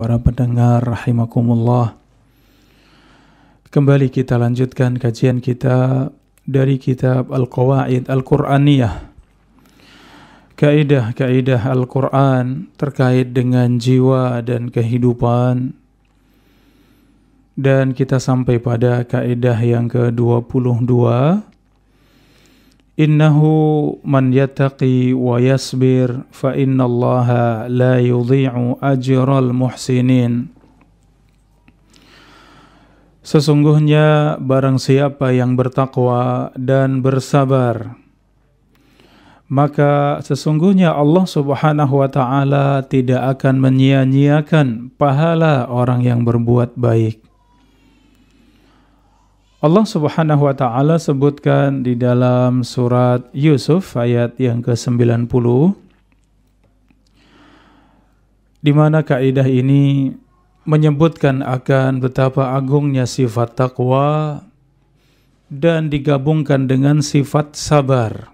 para pendengar rahimakumullah. Kembali kita lanjutkan kajian kita dari kitab Al-Qawaid Al-Qur'aniyah. Kaidah-kaidah Al-Qur'an terkait dengan jiwa dan kehidupan. Dan kita sampai pada kaidah yang ke-22 Innahu man yataqi wa yasbir fa inna la yudhi'u ajral muhsinin. Sesungguhnya barang siapa yang bertakwa dan bersabar maka sesungguhnya Allah Subhanahu wa taala tidak akan menyia-nyiakan pahala orang yang berbuat baik. Allah Subhanahu wa taala sebutkan di dalam surat Yusuf ayat yang ke-90 di mana kaidah ini menyebutkan akan betapa agungnya sifat takwa dan digabungkan dengan sifat sabar.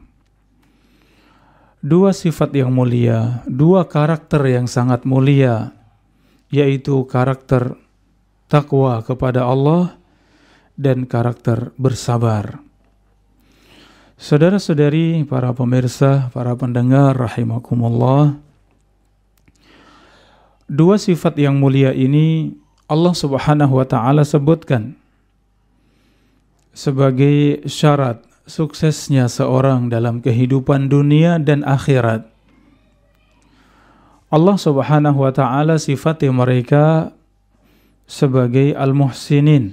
Dua sifat yang mulia, dua karakter yang sangat mulia, yaitu karakter takwa kepada Allah dan karakter bersabar. Saudara-saudari, para pemirsa, para pendengar, rahimakumullah. Dua sifat yang mulia ini Allah Subhanahu wa taala sebutkan sebagai syarat suksesnya seorang dalam kehidupan dunia dan akhirat. Allah Subhanahu wa taala sifat mereka sebagai al-muhsinin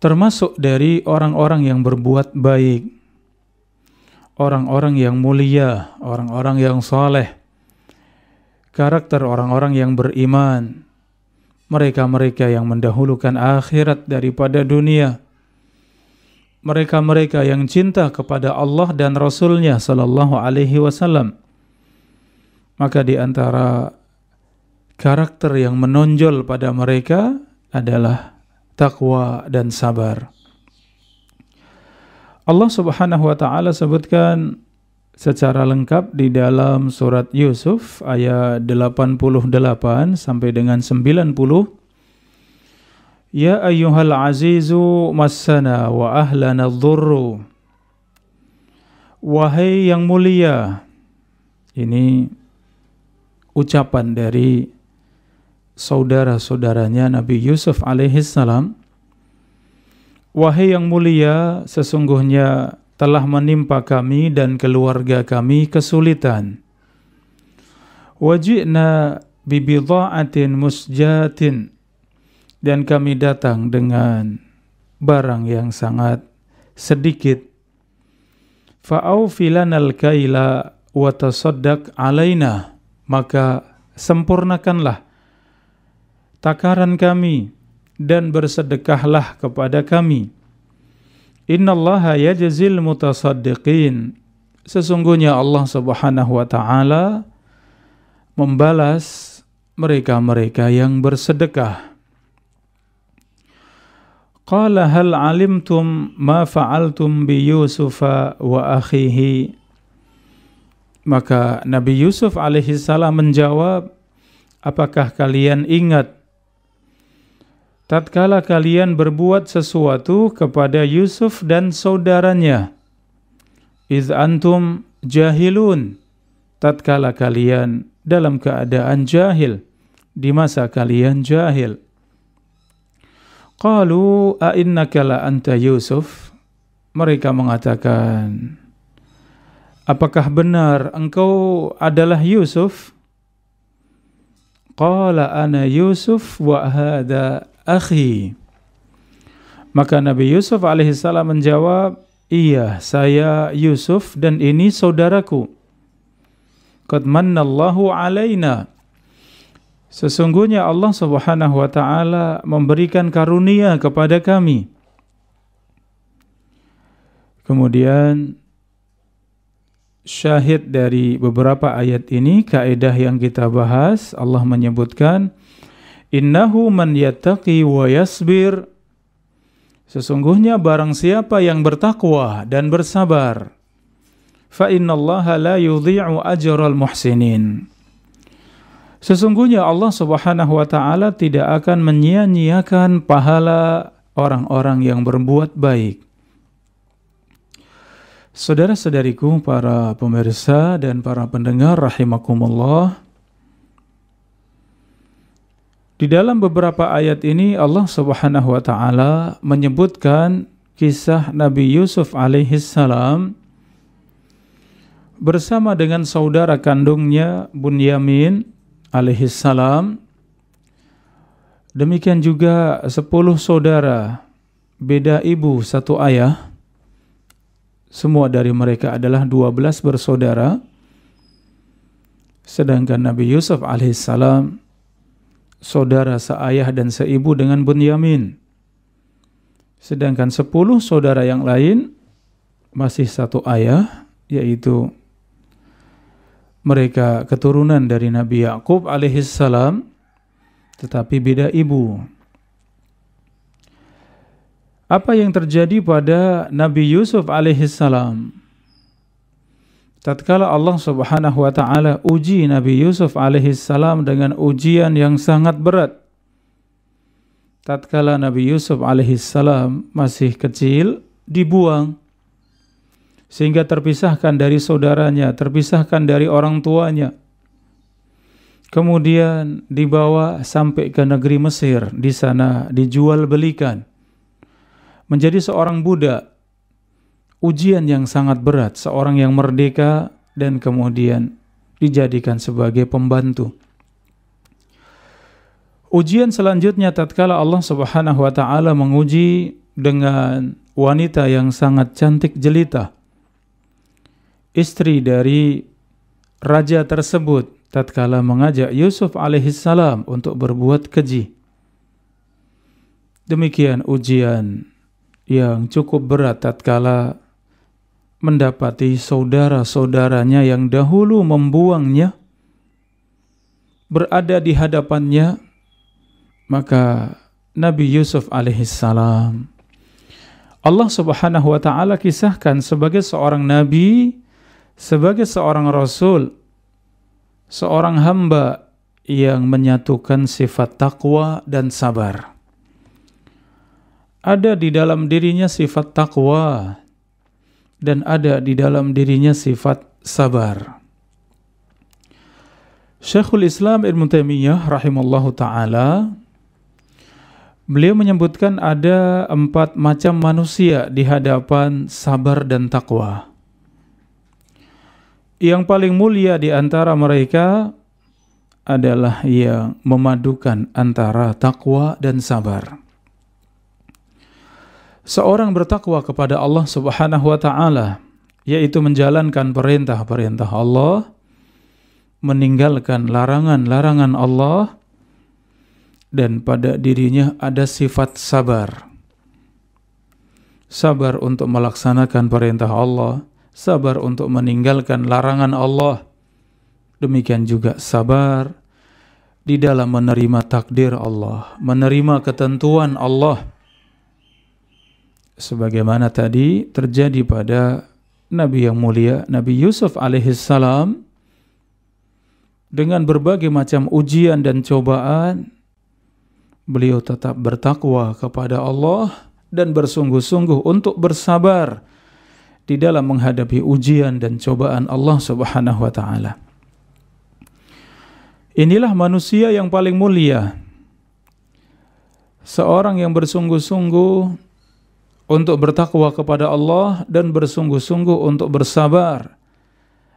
termasuk dari orang-orang yang berbuat baik, orang-orang yang mulia, orang-orang yang soleh, karakter orang-orang yang beriman, mereka-mereka yang mendahulukan akhirat daripada dunia, mereka-mereka yang cinta kepada Allah dan Rasulnya Sallallahu Alaihi Wasallam. Maka di antara karakter yang menonjol pada mereka adalah takwa dan sabar. Allah Subhanahu wa taala sebutkan secara lengkap di dalam surat Yusuf ayat 88 sampai dengan 90 Ya ayyuhal azizu massana wa ahlana dhurru Wahai yang mulia Ini ucapan dari saudara-saudaranya Nabi Yusuf alaihissalam, Wahai yang mulia, sesungguhnya telah menimpa kami dan keluarga kami kesulitan. Wajibna bibidha'atin musjatin dan kami datang dengan barang yang sangat sedikit. Fa'aufilanal kaila wa alaina maka sempurnakanlah takaran kami dan bersedekahlah kepada kami. Innallaha yajzil mutasaddiqin. Sesungguhnya Allah Subhanahu wa taala membalas mereka-mereka yang bersedekah. Qala hal alimtum ma fa'altum bi Yusuf wa akhihi? Maka Nabi Yusuf alaihi salam menjawab, "Apakah kalian ingat tatkala kalian berbuat sesuatu kepada Yusuf dan saudaranya. Iz antum jahilun, tatkala kalian dalam keadaan jahil, di masa kalian jahil. Qalu a'innaka la anta Yusuf? Mereka mengatakan, Apakah benar engkau adalah Yusuf? Qala ana Yusuf wa hadha akhi. Maka Nabi Yusuf alaihissalam menjawab, Iya, saya Yusuf dan ini saudaraku. Qad mannallahu alaina. Sesungguhnya Allah Subhanahu wa taala memberikan karunia kepada kami. Kemudian syahid dari beberapa ayat ini kaidah yang kita bahas Allah menyebutkan Innahu man yattaqi wa yasbir Sesungguhnya barang siapa yang bertakwa dan bersabar fa innallaha la yudhi'u ajral muhsinin Sesungguhnya Allah Subhanahu wa taala tidak akan menyia-nyiakan pahala orang-orang yang berbuat baik. Saudara-saudariku para pemirsa dan para pendengar rahimakumullah di dalam beberapa ayat ini Allah Subhanahu wa taala menyebutkan kisah Nabi Yusuf alaihi salam bersama dengan saudara kandungnya Bunyamin alaihi salam. Demikian juga sepuluh saudara beda ibu satu ayah. Semua dari mereka adalah dua belas bersaudara. Sedangkan Nabi Yusuf alaihissalam saudara seayah dan seibu dengan Bunyamin. Sedangkan sepuluh saudara yang lain masih satu ayah, yaitu mereka keturunan dari Nabi Yakub alaihissalam, tetapi beda ibu. Apa yang terjadi pada Nabi Yusuf alaihissalam? tatkala Allah Subhanahu wa taala uji Nabi Yusuf alaihi salam dengan ujian yang sangat berat. Tatkala Nabi Yusuf alaihi salam masih kecil, dibuang sehingga terpisahkan dari saudaranya, terpisahkan dari orang tuanya. Kemudian dibawa sampai ke negeri Mesir, di sana dijual belikan. Menjadi seorang budak ujian yang sangat berat seorang yang merdeka dan kemudian dijadikan sebagai pembantu. Ujian selanjutnya tatkala Allah Subhanahu wa taala menguji dengan wanita yang sangat cantik jelita. Istri dari raja tersebut tatkala mengajak Yusuf alaihissalam untuk berbuat keji. Demikian ujian yang cukup berat tatkala mendapati saudara-saudaranya yang dahulu membuangnya berada di hadapannya, maka Nabi Yusuf alaihissalam. Allah subhanahu wa ta'ala kisahkan sebagai seorang Nabi, sebagai seorang Rasul, seorang hamba yang menyatukan sifat takwa dan sabar. Ada di dalam dirinya sifat takwa, dan ada di dalam dirinya sifat sabar. Syekhul Islam Ibn Taimiyah rahimallahu taala beliau menyebutkan ada empat macam manusia di hadapan sabar dan takwa. Yang paling mulia di antara mereka adalah yang memadukan antara takwa dan sabar seorang bertakwa kepada Allah Subhanahu wa taala yaitu menjalankan perintah-perintah Allah, meninggalkan larangan-larangan Allah dan pada dirinya ada sifat sabar. Sabar untuk melaksanakan perintah Allah, sabar untuk meninggalkan larangan Allah. Demikian juga sabar di dalam menerima takdir Allah, menerima ketentuan Allah sebagaimana tadi terjadi pada Nabi yang mulia Nabi Yusuf alaihissalam dengan berbagai macam ujian dan cobaan beliau tetap bertakwa kepada Allah dan bersungguh-sungguh untuk bersabar di dalam menghadapi ujian dan cobaan Allah Subhanahu wa taala. Inilah manusia yang paling mulia. Seorang yang bersungguh-sungguh untuk bertakwa kepada Allah dan bersungguh-sungguh untuk bersabar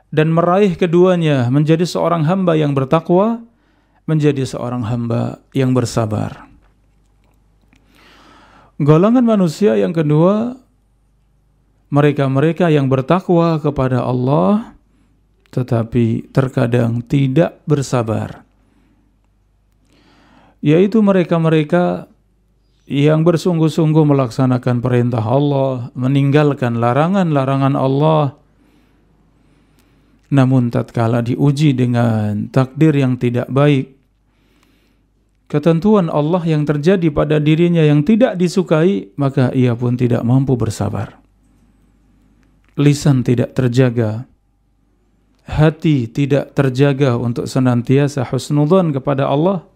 dan meraih keduanya menjadi seorang hamba yang bertakwa menjadi seorang hamba yang bersabar. Golongan manusia yang kedua mereka-mereka yang bertakwa kepada Allah tetapi terkadang tidak bersabar yaitu mereka-mereka yang bersungguh-sungguh melaksanakan perintah Allah, meninggalkan larangan-larangan Allah, namun tatkala diuji dengan takdir yang tidak baik, ketentuan Allah yang terjadi pada dirinya yang tidak disukai, maka ia pun tidak mampu bersabar. Lisan tidak terjaga, hati tidak terjaga untuk senantiasa husnudhan kepada Allah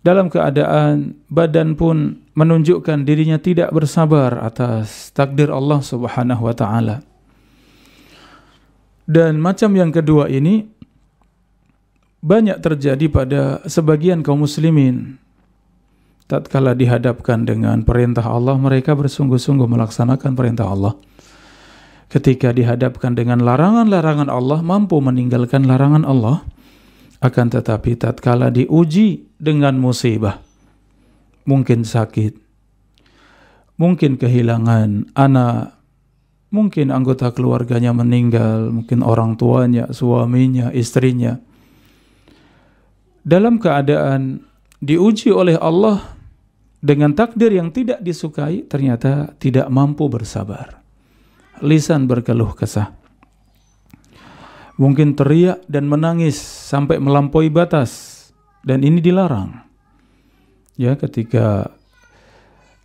dalam keadaan badan pun menunjukkan dirinya tidak bersabar atas takdir Allah Subhanahu wa taala. Dan macam yang kedua ini banyak terjadi pada sebagian kaum muslimin. Tatkala dihadapkan dengan perintah Allah, mereka bersungguh-sungguh melaksanakan perintah Allah. Ketika dihadapkan dengan larangan-larangan Allah, mampu meninggalkan larangan Allah akan tetapi tatkala diuji dengan musibah, mungkin sakit, mungkin kehilangan anak, mungkin anggota keluarganya meninggal, mungkin orang tuanya, suaminya, istrinya. Dalam keadaan diuji oleh Allah dengan takdir yang tidak disukai, ternyata tidak mampu bersabar. Lisan berkeluh kesah mungkin teriak dan menangis sampai melampaui batas dan ini dilarang. Ya, ketika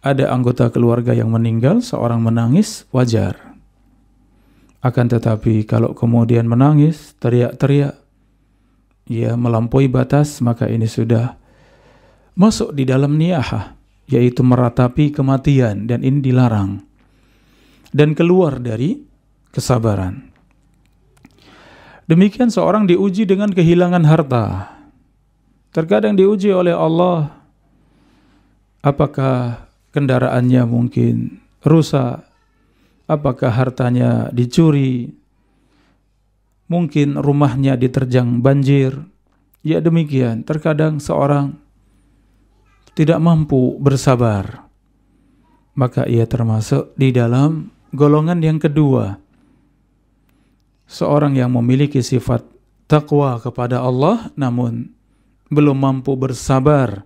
ada anggota keluarga yang meninggal, seorang menangis wajar. Akan tetapi kalau kemudian menangis, teriak-teriak, ya melampaui batas, maka ini sudah masuk di dalam niyahah, yaitu meratapi kematian dan ini dilarang. Dan keluar dari kesabaran. Demikian seorang diuji dengan kehilangan harta. Terkadang diuji oleh Allah apakah kendaraannya mungkin rusak, apakah hartanya dicuri, mungkin rumahnya diterjang banjir. Ya demikian, terkadang seorang tidak mampu bersabar. Maka ia termasuk di dalam golongan yang kedua seorang yang memiliki sifat takwa kepada Allah namun belum mampu bersabar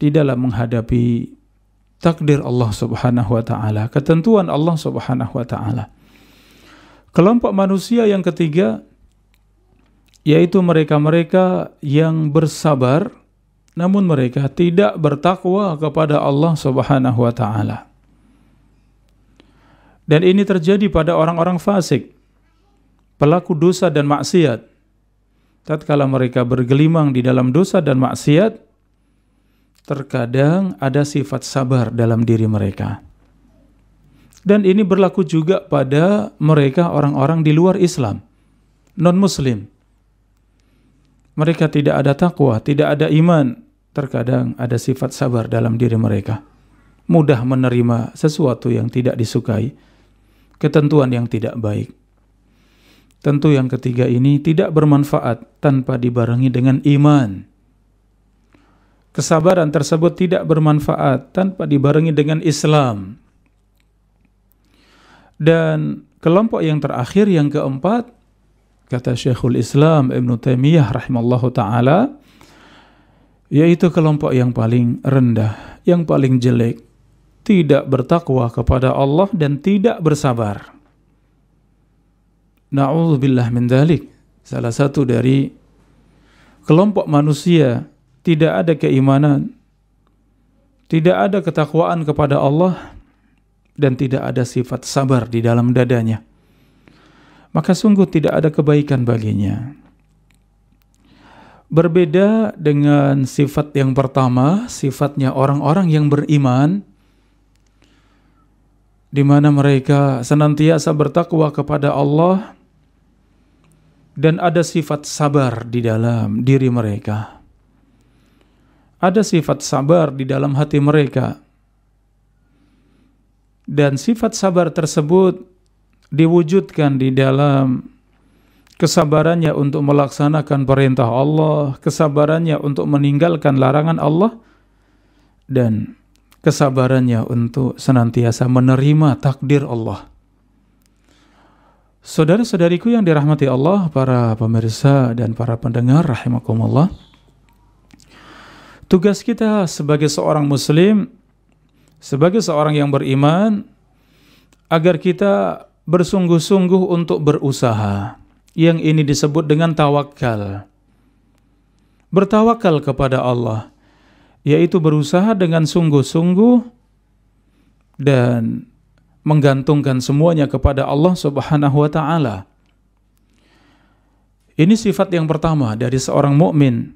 di dalam menghadapi takdir Allah Subhanahu wa taala, ketentuan Allah Subhanahu wa taala. Kelompok manusia yang ketiga yaitu mereka-mereka yang bersabar namun mereka tidak bertakwa kepada Allah Subhanahu wa taala. Dan ini terjadi pada orang-orang fasik pelaku dosa dan maksiat. Tatkala mereka bergelimang di dalam dosa dan maksiat, terkadang ada sifat sabar dalam diri mereka. Dan ini berlaku juga pada mereka orang-orang di luar Islam, non-muslim. Mereka tidak ada takwa, tidak ada iman, terkadang ada sifat sabar dalam diri mereka. Mudah menerima sesuatu yang tidak disukai, ketentuan yang tidak baik. Tentu yang ketiga ini tidak bermanfaat tanpa dibarengi dengan iman. Kesabaran tersebut tidak bermanfaat tanpa dibarengi dengan Islam. Dan kelompok yang terakhir yang keempat kata Syekhul Islam Ibn Taimiyah rahimallahu taala yaitu kelompok yang paling rendah, yang paling jelek, tidak bertakwa kepada Allah dan tidak bersabar. Na'udzubillah min dalik. Salah satu dari kelompok manusia tidak ada keimanan, tidak ada ketakwaan kepada Allah, dan tidak ada sifat sabar di dalam dadanya. Maka sungguh tidak ada kebaikan baginya. Berbeda dengan sifat yang pertama, sifatnya orang-orang yang beriman, di mana mereka senantiasa bertakwa kepada Allah dan ada sifat sabar di dalam diri mereka. Ada sifat sabar di dalam hati mereka, dan sifat sabar tersebut diwujudkan di dalam kesabarannya untuk melaksanakan perintah Allah, kesabarannya untuk meninggalkan larangan Allah, dan kesabarannya untuk senantiasa menerima takdir Allah. Saudara-saudariku yang dirahmati Allah, para pemirsa dan para pendengar rahimakumullah. Tugas kita sebagai seorang muslim, sebagai seorang yang beriman agar kita bersungguh-sungguh untuk berusaha. Yang ini disebut dengan tawakal. Bertawakal kepada Allah yaitu berusaha dengan sungguh-sungguh dan menggantungkan semuanya kepada Allah Subhanahu wa taala. Ini sifat yang pertama dari seorang mukmin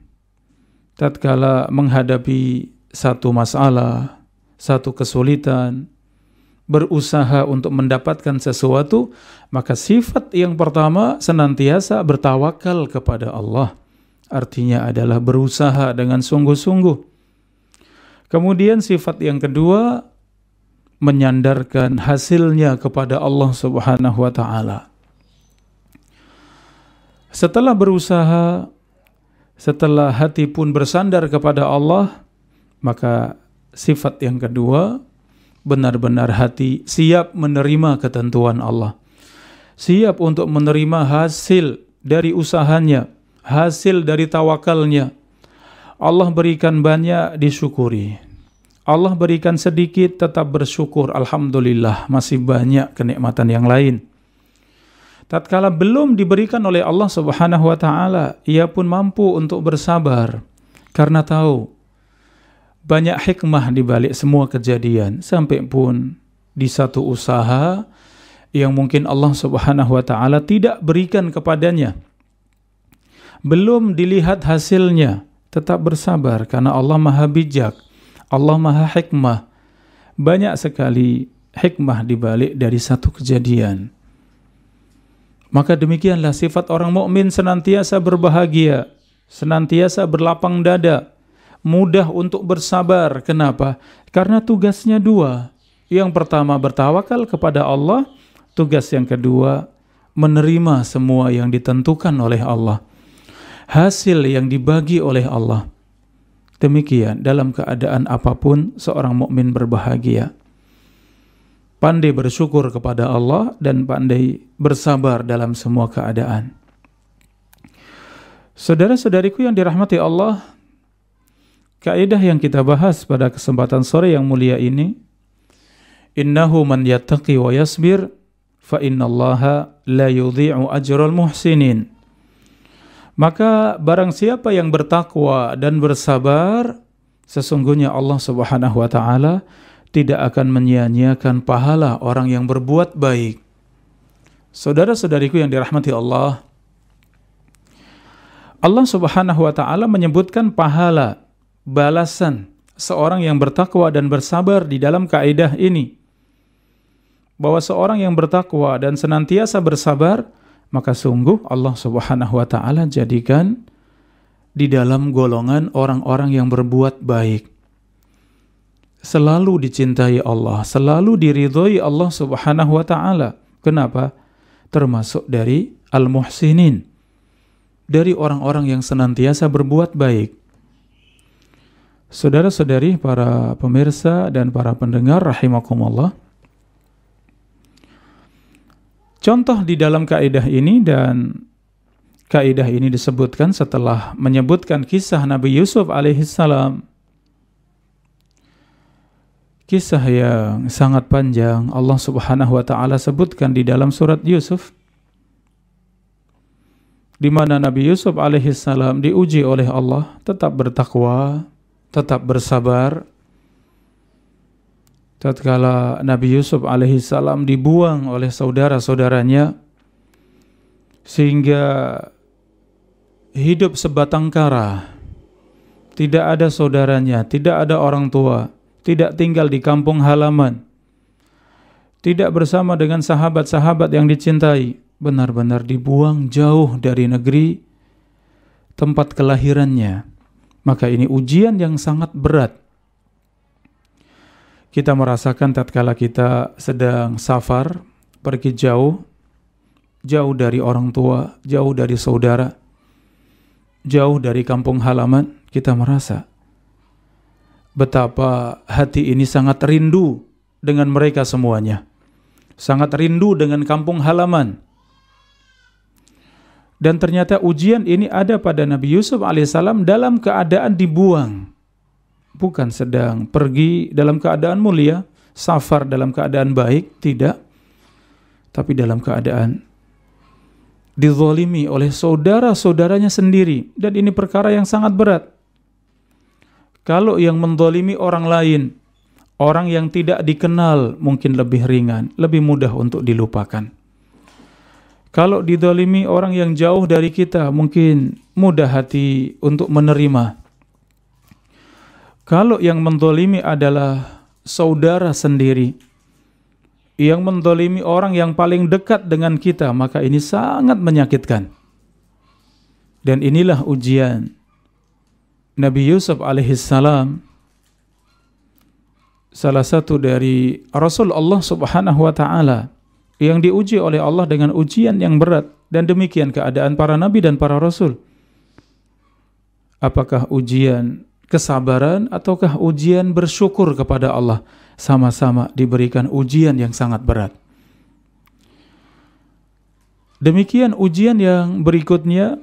tatkala menghadapi satu masalah, satu kesulitan, berusaha untuk mendapatkan sesuatu, maka sifat yang pertama senantiasa bertawakal kepada Allah. Artinya adalah berusaha dengan sungguh-sungguh. Kemudian sifat yang kedua menyandarkan hasilnya kepada Allah Subhanahu wa taala. Setelah berusaha, setelah hati pun bersandar kepada Allah, maka sifat yang kedua benar-benar hati siap menerima ketentuan Allah. Siap untuk menerima hasil dari usahanya, hasil dari tawakalnya. Allah berikan banyak disyukuri. Allah berikan sedikit tetap bersyukur alhamdulillah masih banyak kenikmatan yang lain. Tatkala belum diberikan oleh Allah Subhanahu wa taala, ia pun mampu untuk bersabar karena tahu banyak hikmah di balik semua kejadian sampai pun di satu usaha yang mungkin Allah Subhanahu wa taala tidak berikan kepadanya. Belum dilihat hasilnya, tetap bersabar karena Allah Maha Bijak Allah Maha Hikmah. Banyak sekali hikmah dibalik dari satu kejadian. Maka demikianlah sifat orang mukmin senantiasa berbahagia, senantiasa berlapang dada, mudah untuk bersabar. Kenapa? Karena tugasnya dua. Yang pertama bertawakal kepada Allah, tugas yang kedua menerima semua yang ditentukan oleh Allah. Hasil yang dibagi oleh Allah Demikian dalam keadaan apapun seorang mukmin berbahagia. Pandai bersyukur kepada Allah dan pandai bersabar dalam semua keadaan. Saudara-saudariku yang dirahmati Allah, kaidah yang kita bahas pada kesempatan sore yang mulia ini, innahu man yattaqi wa yasbir fa innallaha la yudhi'u ajral muhsinin. Maka barang siapa yang bertakwa dan bersabar, sesungguhnya Allah Subhanahu wa taala tidak akan menyia-nyiakan pahala orang yang berbuat baik. Saudara-saudariku yang dirahmati Allah, Allah Subhanahu wa taala menyebutkan pahala balasan seorang yang bertakwa dan bersabar di dalam kaidah ini. Bahwa seorang yang bertakwa dan senantiasa bersabar maka sungguh Allah Subhanahu wa taala jadikan di dalam golongan orang-orang yang berbuat baik. Selalu dicintai Allah, selalu diridhoi Allah Subhanahu wa taala. Kenapa? Termasuk dari al-muhsinin. Dari orang-orang yang senantiasa berbuat baik. Saudara-saudari, para pemirsa dan para pendengar rahimakumullah, Contoh di dalam kaidah ini dan kaidah ini disebutkan setelah menyebutkan kisah Nabi Yusuf alaihissalam. Kisah yang sangat panjang Allah Subhanahu wa taala sebutkan di dalam surat Yusuf di mana Nabi Yusuf alaihissalam diuji oleh Allah tetap bertakwa, tetap bersabar, tatkala Nabi Yusuf alaihissalam dibuang oleh saudara-saudaranya sehingga hidup sebatang kara tidak ada saudaranya, tidak ada orang tua, tidak tinggal di kampung halaman, tidak bersama dengan sahabat-sahabat yang dicintai, benar-benar dibuang jauh dari negeri tempat kelahirannya. Maka ini ujian yang sangat berat kita merasakan tatkala kita sedang safar, pergi jauh, jauh dari orang tua, jauh dari saudara, jauh dari kampung halaman, kita merasa betapa hati ini sangat rindu dengan mereka semuanya. Sangat rindu dengan kampung halaman. Dan ternyata ujian ini ada pada Nabi Yusuf alaihissalam dalam keadaan dibuang bukan sedang pergi dalam keadaan mulia, safar dalam keadaan baik, tidak. Tapi dalam keadaan dizolimi oleh saudara-saudaranya sendiri. Dan ini perkara yang sangat berat. Kalau yang mendolimi orang lain, orang yang tidak dikenal mungkin lebih ringan, lebih mudah untuk dilupakan. Kalau didolimi orang yang jauh dari kita, mungkin mudah hati untuk menerima kalau yang mendolimi adalah saudara sendiri, yang mendolimi orang yang paling dekat dengan kita, maka ini sangat menyakitkan. Dan inilah ujian Nabi Yusuf alaihissalam salah satu dari Rasul Allah subhanahu wa ta'ala yang diuji oleh Allah dengan ujian yang berat dan demikian keadaan para nabi dan para rasul apakah ujian kesabaran ataukah ujian bersyukur kepada Allah sama-sama diberikan ujian yang sangat berat. Demikian ujian yang berikutnya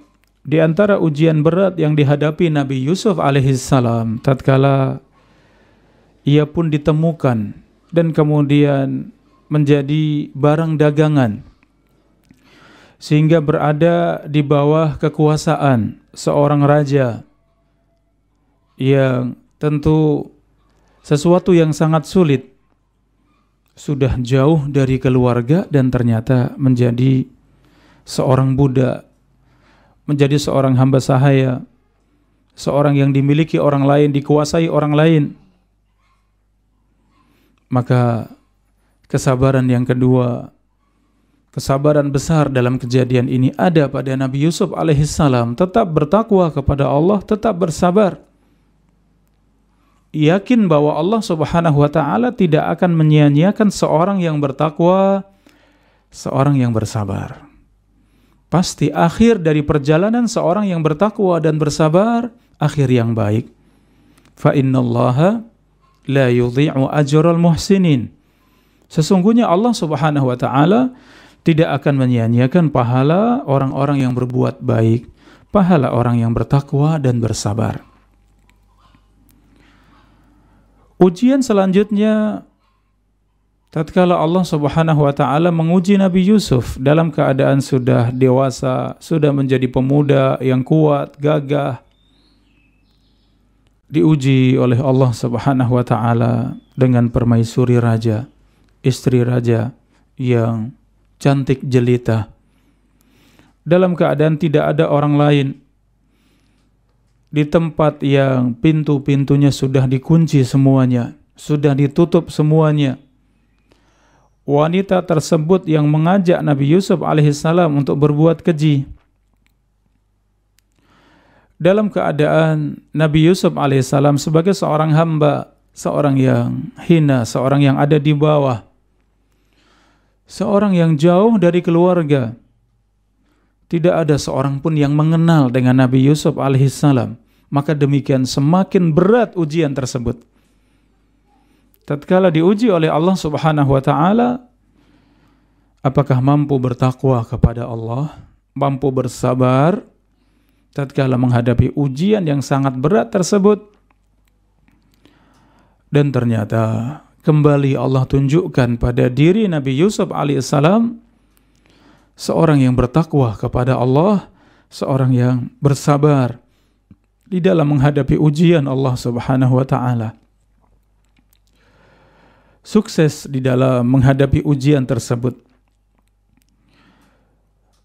di antara ujian berat yang dihadapi Nabi Yusuf alaihissalam tatkala ia pun ditemukan dan kemudian menjadi barang dagangan sehingga berada di bawah kekuasaan seorang raja yang tentu sesuatu yang sangat sulit sudah jauh dari keluarga dan ternyata menjadi seorang Buddha, menjadi seorang hamba sahaya, seorang yang dimiliki orang lain, dikuasai orang lain. Maka kesabaran yang kedua, kesabaran besar dalam kejadian ini ada pada Nabi Yusuf alaihissalam, tetap bertakwa kepada Allah, tetap bersabar yakin bahwa Allah Subhanahu wa taala tidak akan menyia-nyiakan seorang yang bertakwa, seorang yang bersabar. Pasti akhir dari perjalanan seorang yang bertakwa dan bersabar akhir yang baik. Fa innallaha la yudhi'u ajral muhsinin. Sesungguhnya Allah Subhanahu wa taala tidak akan menyia-nyiakan pahala orang-orang yang berbuat baik, pahala orang yang bertakwa dan bersabar. Ujian selanjutnya tatkala Allah Subhanahu wa taala menguji Nabi Yusuf dalam keadaan sudah dewasa, sudah menjadi pemuda yang kuat, gagah. Diuji oleh Allah Subhanahu wa taala dengan permaisuri raja, istri raja yang cantik jelita. Dalam keadaan tidak ada orang lain di tempat yang pintu-pintunya sudah dikunci semuanya, sudah ditutup semuanya. Wanita tersebut yang mengajak Nabi Yusuf alaihissalam untuk berbuat keji. Dalam keadaan Nabi Yusuf alaihissalam sebagai seorang hamba, seorang yang hina, seorang yang ada di bawah, seorang yang jauh dari keluarga, tidak ada seorang pun yang mengenal dengan Nabi Yusuf alaihissalam. Maka demikian semakin berat ujian tersebut. Tatkala diuji oleh Allah Subhanahu wa taala, apakah mampu bertakwa kepada Allah, mampu bersabar tatkala menghadapi ujian yang sangat berat tersebut? Dan ternyata kembali Allah tunjukkan pada diri Nabi Yusuf alaihissalam seorang yang bertakwa kepada Allah, seorang yang bersabar di dalam menghadapi ujian Allah Subhanahu wa taala. Sukses di dalam menghadapi ujian tersebut.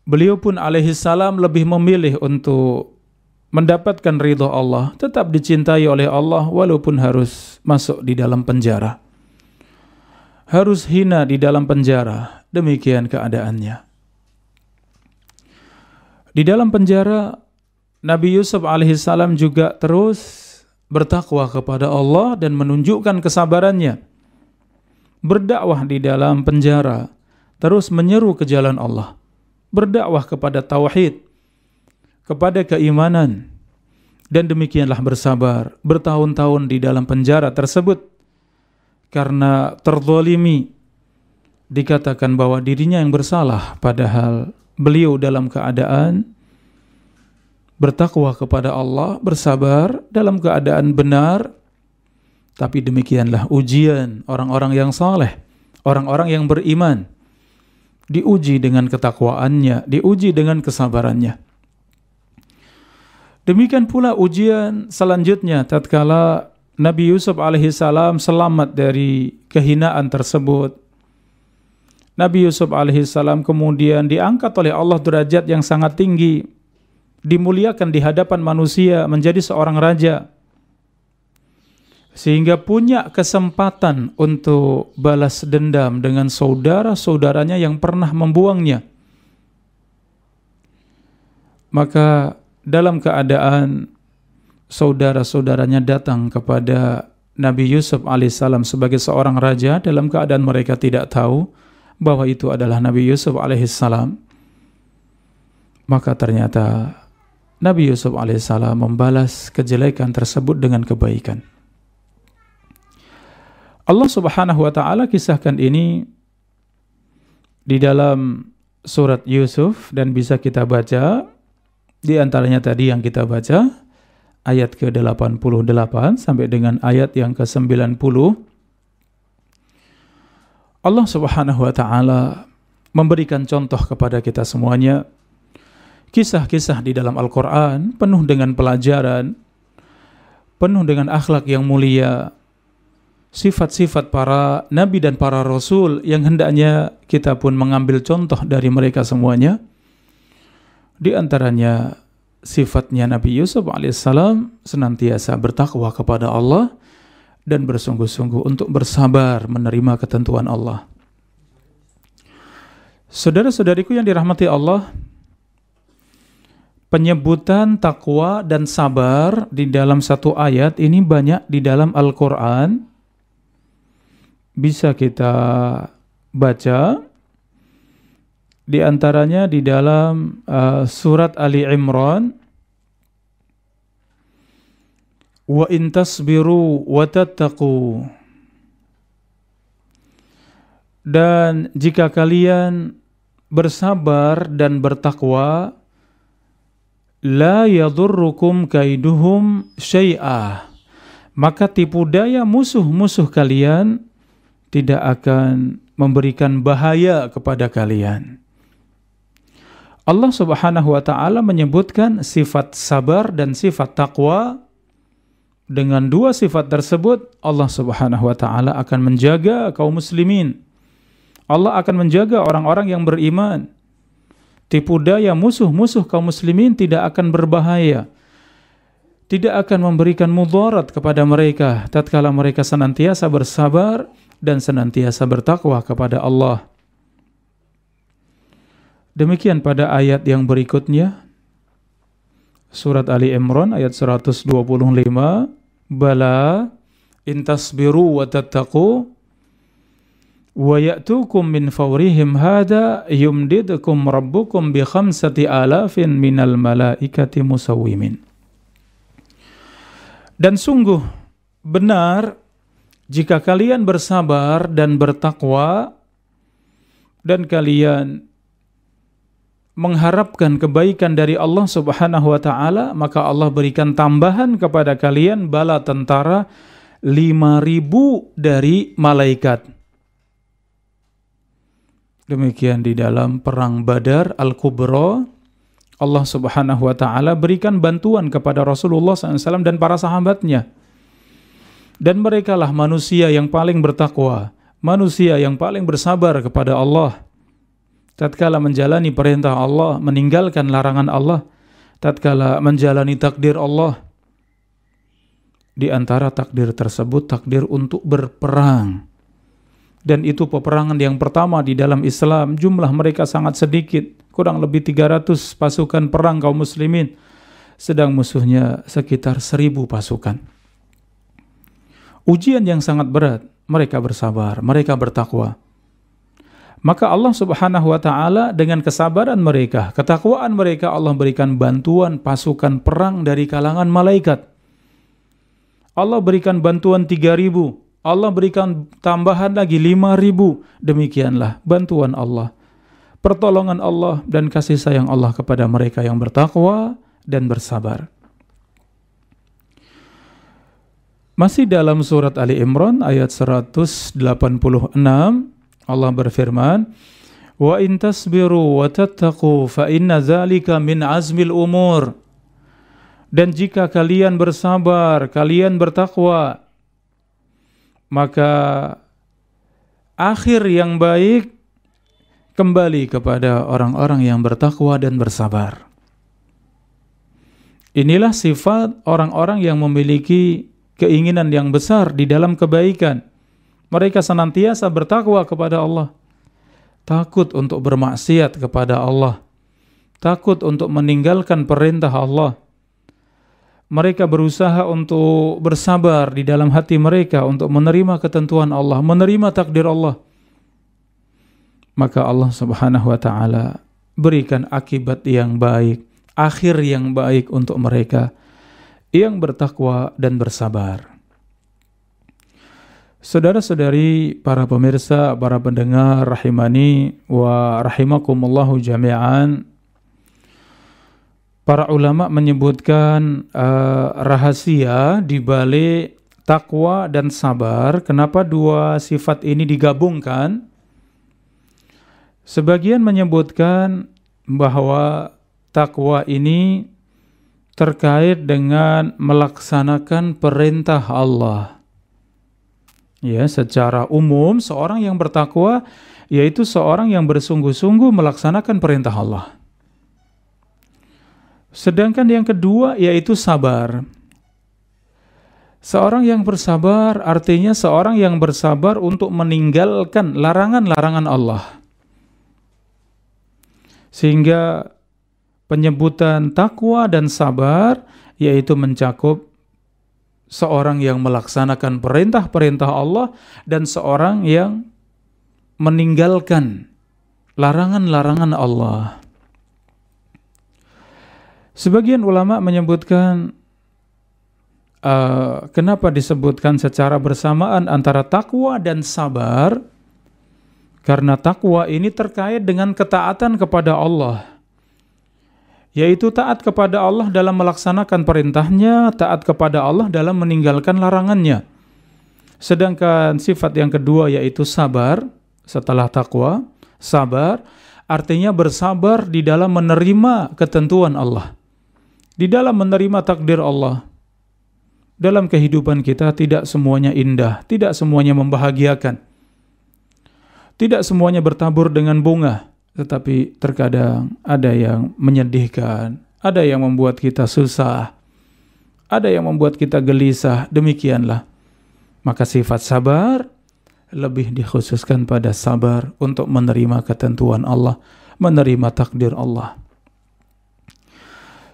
Beliau pun alaihi salam lebih memilih untuk mendapatkan ridho Allah, tetap dicintai oleh Allah walaupun harus masuk di dalam penjara. Harus hina di dalam penjara, demikian keadaannya. Di dalam penjara, Nabi Yusuf alaihissalam juga terus bertakwa kepada Allah dan menunjukkan kesabarannya. Berdakwah di dalam penjara, terus menyeru ke jalan Allah. Berdakwah kepada tauhid, kepada keimanan. Dan demikianlah bersabar bertahun-tahun di dalam penjara tersebut karena terzolimi dikatakan bahwa dirinya yang bersalah padahal beliau dalam keadaan bertakwa kepada Allah, bersabar dalam keadaan benar, tapi demikianlah ujian orang-orang yang saleh, orang-orang yang beriman. Diuji dengan ketakwaannya, diuji dengan kesabarannya. Demikian pula ujian selanjutnya tatkala Nabi Yusuf alaihissalam selamat dari kehinaan tersebut Nabi Yusuf alaihissalam kemudian diangkat oleh Allah derajat yang sangat tinggi, dimuliakan di hadapan manusia menjadi seorang raja, sehingga punya kesempatan untuk balas dendam dengan saudara-saudaranya yang pernah membuangnya. Maka dalam keadaan saudara-saudaranya datang kepada Nabi Yusuf alaihissalam sebagai seorang raja dalam keadaan mereka tidak tahu, bahwa itu adalah Nabi Yusuf alaihissalam. Maka ternyata Nabi Yusuf alaihissalam membalas kejelekan tersebut dengan kebaikan. Allah Subhanahu wa taala kisahkan ini di dalam surat Yusuf dan bisa kita baca di antaranya tadi yang kita baca ayat ke-88 sampai dengan ayat yang ke-90 Allah Subhanahu wa taala memberikan contoh kepada kita semuanya kisah-kisah di dalam Al-Qur'an penuh dengan pelajaran, penuh dengan akhlak yang mulia, sifat-sifat para nabi dan para rasul yang hendaknya kita pun mengambil contoh dari mereka semuanya. Di antaranya sifatnya Nabi Yusuf alaihissalam senantiasa bertakwa kepada Allah dan bersungguh-sungguh untuk bersabar menerima ketentuan Allah. Saudara-saudariku yang dirahmati Allah, penyebutan takwa dan sabar di dalam satu ayat ini banyak di dalam Al-Quran. Bisa kita baca di antaranya di dalam uh, surat Ali Imran wa in tasbiru wa tattaqu dan jika kalian bersabar dan bertakwa la yadurrukum kaiduhum syai'ah maka tipu daya musuh-musuh kalian tidak akan memberikan bahaya kepada kalian Allah Subhanahu wa taala menyebutkan sifat sabar dan sifat takwa dengan dua sifat tersebut Allah Subhanahu wa taala akan menjaga kaum muslimin. Allah akan menjaga orang-orang yang beriman. Tipu daya musuh-musuh kaum muslimin tidak akan berbahaya. Tidak akan memberikan mudarat kepada mereka tatkala mereka senantiasa bersabar dan senantiasa bertakwa kepada Allah. Demikian pada ayat yang berikutnya Surat Ali Imran ayat 125 Bala intasbiru wa tattaqu wa ya'tukum min fawrihim hada yumdidukum rabbukum bi khamsati alafin minal malaikati musawwimin Dan sungguh benar jika kalian bersabar dan bertakwa dan kalian mengharapkan kebaikan dari Allah Subhanahu wa taala, maka Allah berikan tambahan kepada kalian bala tentara 5000 dari malaikat. Demikian di dalam perang Badar Al-Kubra Allah Subhanahu wa taala berikan bantuan kepada Rasulullah SAW dan para sahabatnya. Dan merekalah manusia yang paling bertakwa, manusia yang paling bersabar kepada Allah tatkala menjalani perintah Allah, meninggalkan larangan Allah, tatkala menjalani takdir Allah. Di antara takdir tersebut takdir untuk berperang. Dan itu peperangan yang pertama di dalam Islam, jumlah mereka sangat sedikit, kurang lebih 300 pasukan perang kaum muslimin, sedang musuhnya sekitar 1000 pasukan. Ujian yang sangat berat, mereka bersabar, mereka bertakwa maka Allah Subhanahu wa taala dengan kesabaran mereka, ketakwaan mereka Allah berikan bantuan pasukan perang dari kalangan malaikat. Allah berikan bantuan 3000, Allah berikan tambahan lagi 5000. Demikianlah bantuan Allah, pertolongan Allah dan kasih sayang Allah kepada mereka yang bertakwa dan bersabar. Masih dalam surat Ali Imran ayat 186 Allah berfirman, "Wa in tasbiru wa tattaqu fa inna dzalika min azmil umur." Dan jika kalian bersabar, kalian bertakwa, maka akhir yang baik kembali kepada orang-orang yang bertakwa dan bersabar. Inilah sifat orang-orang yang memiliki keinginan yang besar di dalam kebaikan. Mereka senantiasa bertakwa kepada Allah. Takut untuk bermaksiat kepada Allah. Takut untuk meninggalkan perintah Allah. Mereka berusaha untuk bersabar di dalam hati mereka untuk menerima ketentuan Allah, menerima takdir Allah. Maka Allah Subhanahu wa taala berikan akibat yang baik, akhir yang baik untuk mereka yang bertakwa dan bersabar. Saudara-saudari, para pemirsa, para pendengar rahimani wa rahimakumullahu jami'an. Para ulama menyebutkan uh, rahasia di balik takwa dan sabar. Kenapa dua sifat ini digabungkan? Sebagian menyebutkan bahwa takwa ini terkait dengan melaksanakan perintah Allah. Ya, secara umum seorang yang bertakwa yaitu seorang yang bersungguh-sungguh melaksanakan perintah Allah. Sedangkan yang kedua yaitu sabar. Seorang yang bersabar artinya seorang yang bersabar untuk meninggalkan larangan-larangan Allah. Sehingga penyebutan takwa dan sabar yaitu mencakup seorang yang melaksanakan perintah-perintah Allah dan seorang yang meninggalkan larangan-larangan Allah. Sebagian ulama menyebutkan uh, kenapa disebutkan secara bersamaan antara takwa dan sabar karena takwa ini terkait dengan ketaatan kepada Allah yaitu taat kepada Allah dalam melaksanakan perintahnya, taat kepada Allah dalam meninggalkan larangannya. Sedangkan sifat yang kedua yaitu sabar setelah takwa, sabar artinya bersabar di dalam menerima ketentuan Allah. Di dalam menerima takdir Allah. Dalam kehidupan kita tidak semuanya indah, tidak semuanya membahagiakan. Tidak semuanya bertabur dengan bunga tetapi terkadang ada yang menyedihkan, ada yang membuat kita susah, ada yang membuat kita gelisah. Demikianlah, maka sifat sabar lebih dikhususkan pada sabar untuk menerima ketentuan Allah, menerima takdir Allah.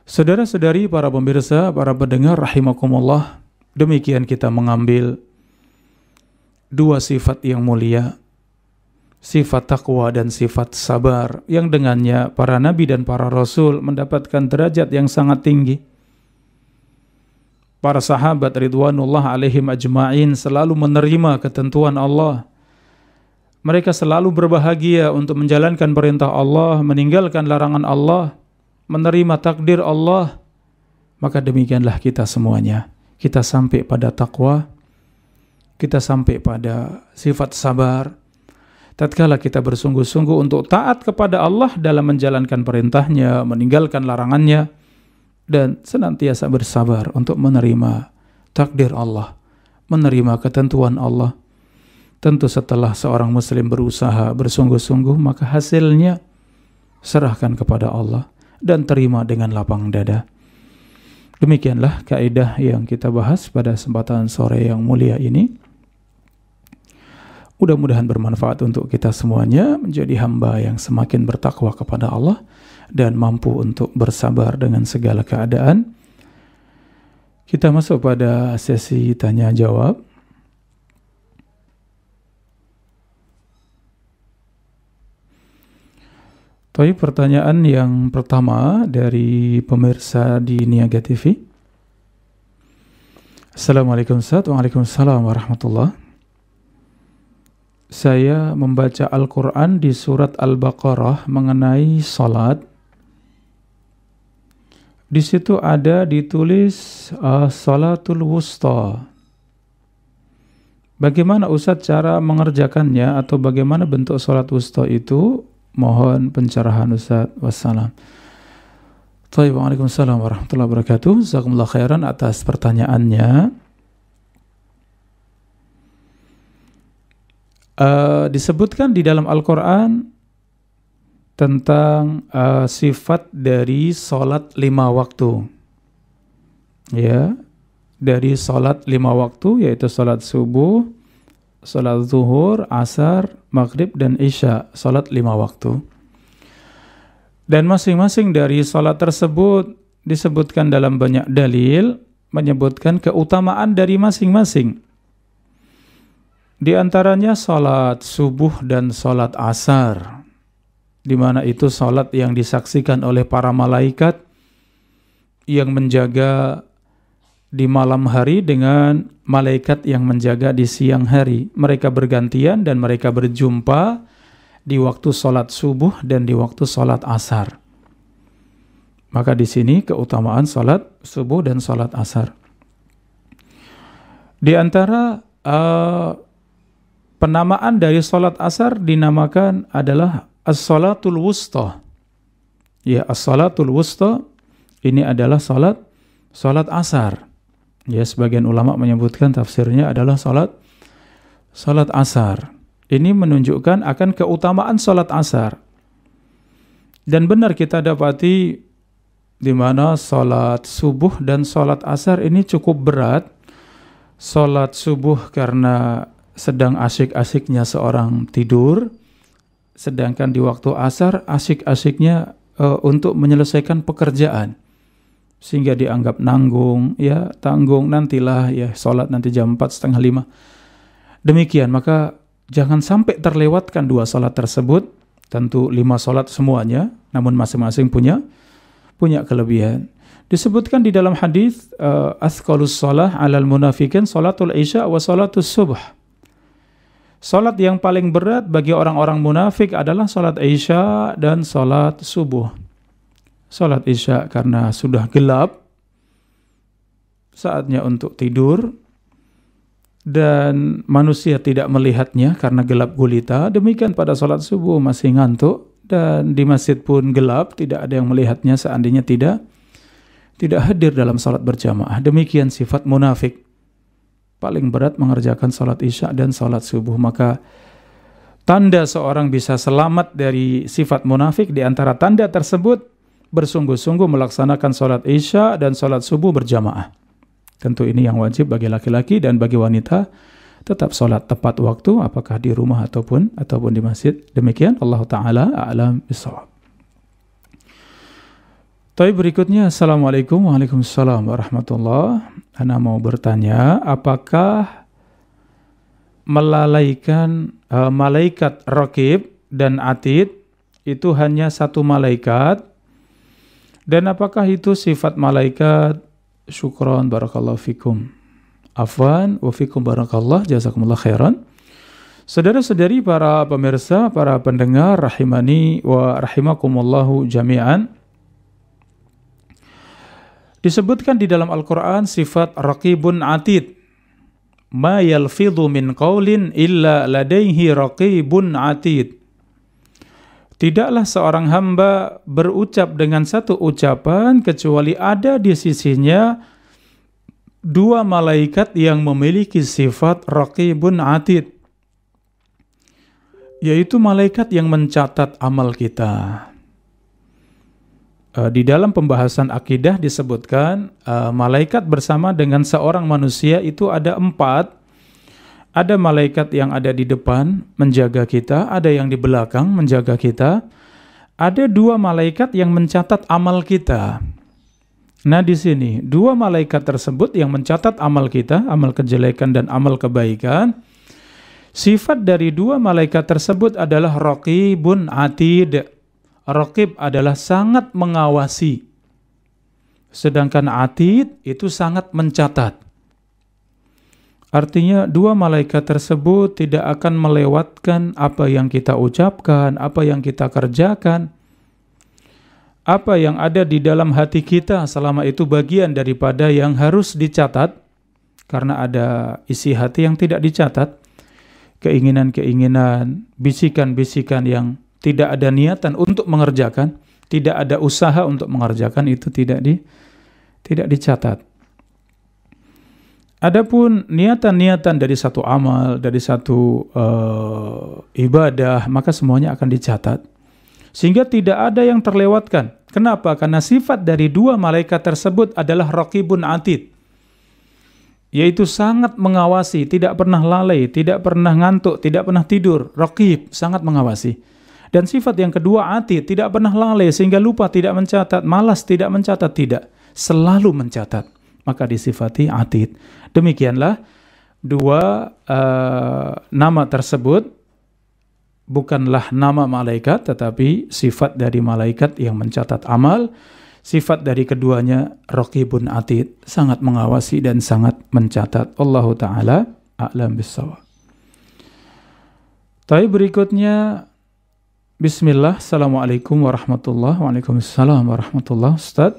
Saudara-saudari, para pemirsa, para pendengar, rahimakumullah, demikian kita mengambil dua sifat yang mulia sifat takwa dan sifat sabar yang dengannya para nabi dan para rasul mendapatkan derajat yang sangat tinggi. Para sahabat ridwanullah alaihim ajma'in selalu menerima ketentuan Allah. Mereka selalu berbahagia untuk menjalankan perintah Allah, meninggalkan larangan Allah, menerima takdir Allah. Maka demikianlah kita semuanya. Kita sampai pada takwa, kita sampai pada sifat sabar, tatkala kita bersungguh-sungguh untuk taat kepada Allah dalam menjalankan perintahnya, meninggalkan larangannya, dan senantiasa bersabar untuk menerima takdir Allah, menerima ketentuan Allah. Tentu setelah seorang muslim berusaha bersungguh-sungguh, maka hasilnya serahkan kepada Allah dan terima dengan lapang dada. Demikianlah kaidah yang kita bahas pada kesempatan sore yang mulia ini. Mudah-mudahan bermanfaat untuk kita semuanya, menjadi hamba yang semakin bertakwa kepada Allah dan mampu untuk bersabar dengan segala keadaan. Kita masuk pada sesi tanya jawab. Tapi pertanyaan yang pertama dari pemirsa di Niaga TV. Assalamualaikum warahmatullahi wabarakatuh. Waalaikumsalam warahmatullahi saya membaca Al-Quran di surat Al-Baqarah mengenai salat. Di situ ada ditulis uh, salatul wusta. Bagaimana Ustadz cara mengerjakannya atau bagaimana bentuk salat wusta itu? Mohon pencerahan Ustadz. Wassalam. Waalaikumsalam warahmatullahi wabarakatuh. Jazakumullah khairan atas pertanyaannya. Eh, disebutkan di dalam Al-Quran tentang uh, sifat dari sholat lima waktu. Ya, dari sholat lima waktu yaitu sholat subuh, sholat zuhur, asar, maghrib, dan isya. Sholat lima waktu. Dan masing-masing dari sholat tersebut disebutkan dalam banyak dalil menyebutkan keutamaan dari masing-masing. Di antaranya salat subuh dan salat asar, di mana itu salat yang disaksikan oleh para malaikat yang menjaga di malam hari dengan malaikat yang menjaga di siang hari. Mereka bergantian dan mereka berjumpa di waktu salat subuh dan di waktu salat asar. Maka di sini keutamaan salat subuh dan salat asar. Di antara uh, penamaan dari sholat asar dinamakan adalah as-sholatul wusta. Ya, as-sholatul wusta ini adalah sholat sholat asar. Ya, sebagian ulama menyebutkan tafsirnya adalah sholat sholat asar. Ini menunjukkan akan keutamaan sholat asar. Dan benar kita dapati di mana sholat subuh dan sholat asar ini cukup berat. Sholat subuh karena sedang asik-asiknya seorang tidur, sedangkan di waktu asar asik-asiknya uh, untuk menyelesaikan pekerjaan sehingga dianggap nanggung ya tanggung nantilah ya sholat nanti jam empat setengah lima demikian maka jangan sampai terlewatkan dua sholat tersebut tentu lima sholat semuanya namun masing-masing punya punya kelebihan disebutkan di dalam hadis uh, eh, asqalus sholat alal munafikin sholatul isya wa sholatul subuh Salat yang paling berat bagi orang-orang munafik adalah salat Isya dan salat subuh. Salat Isya karena sudah gelap, saatnya untuk tidur, dan manusia tidak melihatnya karena gelap gulita. Demikian pada salat subuh masih ngantuk dan di masjid pun gelap, tidak ada yang melihatnya seandainya tidak tidak hadir dalam salat berjamaah. Demikian sifat munafik paling berat mengerjakan salat isya dan salat subuh maka tanda seorang bisa selamat dari sifat munafik di antara tanda tersebut bersungguh-sungguh melaksanakan salat isya dan salat subuh berjamaah tentu ini yang wajib bagi laki-laki dan bagi wanita tetap sholat tepat waktu apakah di rumah ataupun ataupun di masjid demikian Allah taala a'lam bishawab tapi berikutnya, Assalamualaikum Waalaikumsalam Warahmatullah Anda mau bertanya, apakah melalaikan uh, malaikat Rakib dan Atid itu hanya satu malaikat? Dan apakah itu sifat malaikat? Syukron Barakallahu Fikum Afwan wa Fikum Barakallah Jazakumullah Khairan Saudara-saudari para pemirsa, para pendengar, rahimani wa rahimakumullahu jami'an. Disebutkan di dalam Al-Quran sifat raqibun atid. Ma yalfidhu min qawlin illa ladaihi raqibun atid. Tidaklah seorang hamba berucap dengan satu ucapan kecuali ada di sisinya dua malaikat yang memiliki sifat raqibun atid. Yaitu malaikat yang mencatat amal kita. Eh, di dalam pembahasan akidah disebutkan uh, malaikat bersama dengan seorang manusia itu ada empat. Ada malaikat yang ada di depan menjaga kita, ada yang di belakang menjaga kita, ada dua malaikat yang mencatat amal kita. Nah di sini dua malaikat tersebut yang mencatat amal kita, amal kejelekan dan amal kebaikan. Sifat dari dua malaikat tersebut adalah roki bun atid Rokib adalah sangat mengawasi. Sedangkan Atid itu sangat mencatat. Artinya dua malaikat tersebut tidak akan melewatkan apa yang kita ucapkan, apa yang kita kerjakan. Apa yang ada di dalam hati kita selama itu bagian daripada yang harus dicatat karena ada isi hati yang tidak dicatat, keinginan-keinginan, bisikan-bisikan yang tidak ada niatan untuk mengerjakan, tidak ada usaha untuk mengerjakan itu tidak di tidak dicatat. Adapun niatan-niatan dari satu amal, dari satu uh, ibadah, maka semuanya akan dicatat. Sehingga tidak ada yang terlewatkan. Kenapa? Karena sifat dari dua malaikat tersebut adalah rakibun atid. Yaitu sangat mengawasi, tidak pernah lalai, tidak pernah ngantuk, tidak pernah tidur. Rakib, sangat mengawasi dan sifat yang kedua ati tidak pernah lalai sehingga lupa tidak mencatat, malas tidak mencatat, tidak. Selalu mencatat. Maka disifati atid. Demikianlah dua uh, nama tersebut bukanlah nama malaikat tetapi sifat dari malaikat yang mencatat amal. Sifat dari keduanya rokibun atid, sangat mengawasi dan sangat mencatat. Allah Ta'ala a'lam bisawa. Tapi berikutnya Bismillah, Assalamualaikum warahmatullahi Waalaikumsalam warahmatullahi Ustaz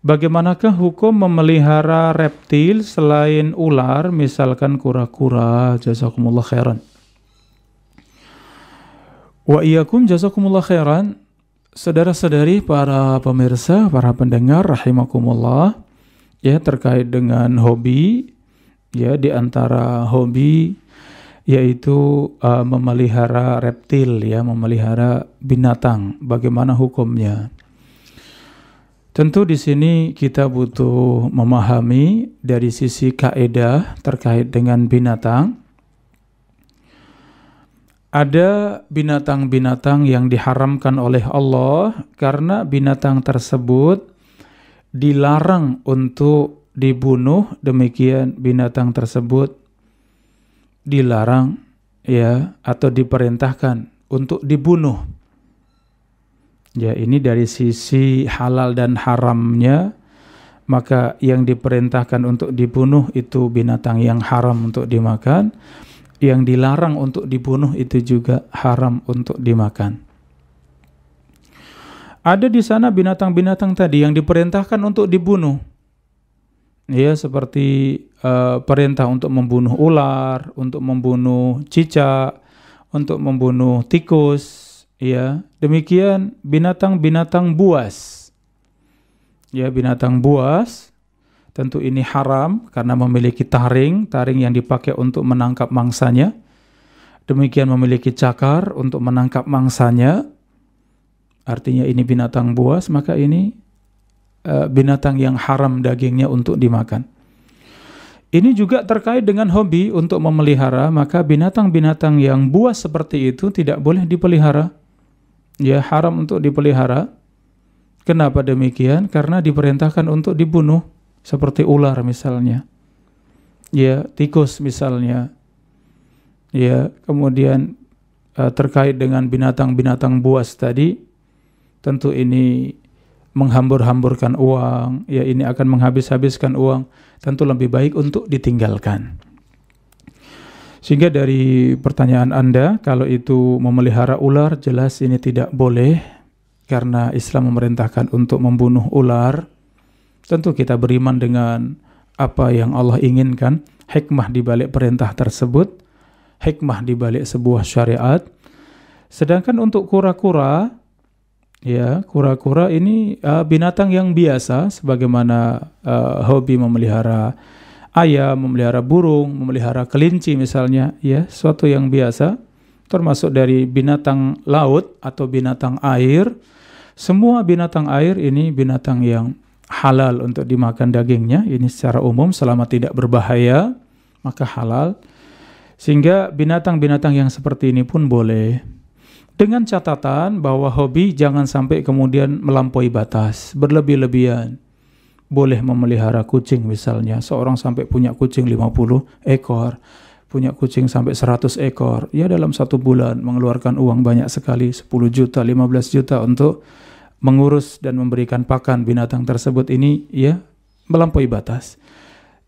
Bagaimanakah hukum memelihara reptil selain ular misalkan kura-kura jazakumullah khairan Wa iyakum jazakumullah khairan Saudara-saudari para pemirsa, para pendengar rahimakumullah ya terkait dengan hobi ya di antara hobi yaitu uh, memelihara reptil ya, memelihara binatang. Bagaimana hukumnya? Tentu di sini kita butuh memahami dari sisi kaedah terkait dengan binatang. Ada binatang-binatang yang diharamkan oleh Allah karena binatang tersebut dilarang untuk dibunuh, demikian binatang tersebut dilarang ya atau diperintahkan untuk dibunuh. Ya, ini dari sisi halal dan haramnya maka yang diperintahkan untuk dibunuh itu binatang yang haram untuk dimakan, yang dilarang untuk dibunuh itu juga haram untuk dimakan. Ada di sana binatang-binatang tadi yang diperintahkan untuk dibunuh, ya seperti uh, perintah untuk membunuh ular, untuk membunuh cicak, untuk membunuh tikus, ya. Demikian binatang-binatang buas. Ya, binatang buas tentu ini haram karena memiliki taring, taring yang dipakai untuk menangkap mangsanya. Demikian memiliki cakar untuk menangkap mangsanya. Artinya ini binatang buas, maka ini Eh, binatang yang haram dagingnya untuk dimakan. Ini juga terkait dengan hobi untuk memelihara, maka binatang-binatang yang buas seperti itu tidak boleh dipelihara. Ya, haram untuk dipelihara. Kenapa demikian? Karena diperintahkan untuk dibunuh, seperti ular misalnya. Ya, tikus misalnya. Ya, kemudian eh, terkait dengan binatang-binatang buas tadi, tentu ini menghambur-hamburkan uang, ya ini akan menghabis-habiskan uang, tentu lebih baik untuk ditinggalkan. Sehingga dari pertanyaan Anda, kalau itu memelihara ular, jelas ini tidak boleh karena Islam memerintahkan untuk membunuh ular. Tentu kita beriman dengan apa yang Allah inginkan, hikmah di balik perintah tersebut, hikmah di balik sebuah syariat. Sedangkan untuk kura-kura, Ya, kura-kura ini uh, binatang yang biasa sebagaimana uh, hobi memelihara ayam, memelihara burung, memelihara kelinci misalnya, ya, suatu yang biasa termasuk dari binatang laut atau binatang air. Semua binatang air ini binatang yang halal untuk dimakan dagingnya, ini secara umum selama tidak berbahaya, maka halal. Sehingga binatang-binatang yang seperti ini pun boleh dengan catatan bahwa hobi jangan sampai kemudian melampaui batas, berlebih-lebihan. Boleh memelihara kucing misalnya, seorang sampai punya kucing 50 ekor, punya kucing sampai 100 ekor. Ya dalam satu bulan mengeluarkan uang banyak sekali, 10 juta, 15 juta untuk mengurus dan memberikan pakan binatang tersebut ini ya melampaui batas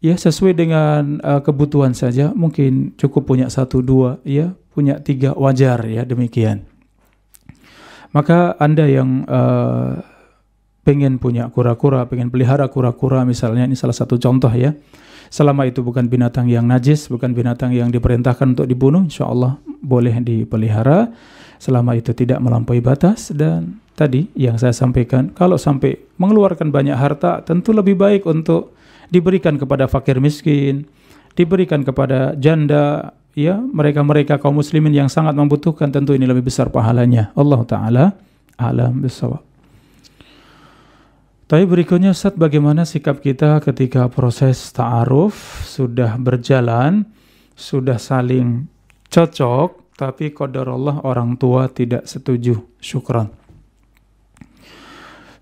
ya sesuai dengan uh, kebutuhan saja mungkin cukup punya satu dua ya punya tiga wajar ya demikian maka Anda yang uh, pengen punya kura-kura, pengen pelihara kura-kura misalnya, ini salah satu contoh ya. Selama itu bukan binatang yang najis, bukan binatang yang diperintahkan untuk dibunuh, insya Allah boleh dipelihara. Selama itu tidak melampaui batas dan tadi yang saya sampaikan, kalau sampai mengeluarkan banyak harta, tentu lebih baik untuk diberikan kepada fakir miskin, diberikan kepada janda ya mereka-mereka kaum muslimin yang sangat membutuhkan tentu ini lebih besar pahalanya. Allah taala alam bisawab. Tapi berikutnya Ustaz bagaimana sikap kita ketika proses ta'aruf sudah berjalan, sudah saling cocok, tapi qadarullah orang tua tidak setuju. Syukran.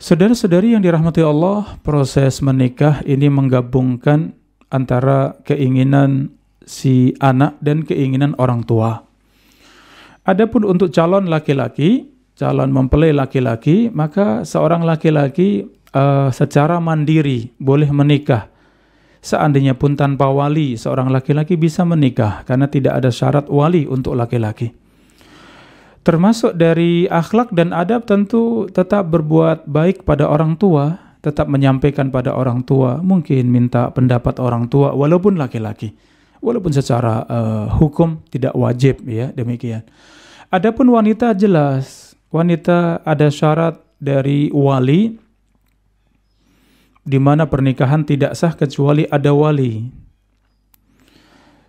Saudara-saudari yang dirahmati Allah, proses menikah ini menggabungkan antara keinginan si anak dan keinginan orang tua. Adapun untuk calon laki-laki, calon mempelai laki-laki, maka seorang laki-laki uh, secara mandiri boleh menikah. Seandainya pun tanpa wali, seorang laki-laki bisa menikah karena tidak ada syarat wali untuk laki-laki. Termasuk dari akhlak dan adab tentu tetap berbuat baik pada orang tua, tetap menyampaikan pada orang tua, mungkin minta pendapat orang tua, walaupun laki-laki walaupun secara uh, hukum tidak wajib ya demikian. Adapun wanita jelas, wanita ada syarat dari wali di mana pernikahan tidak sah kecuali ada wali.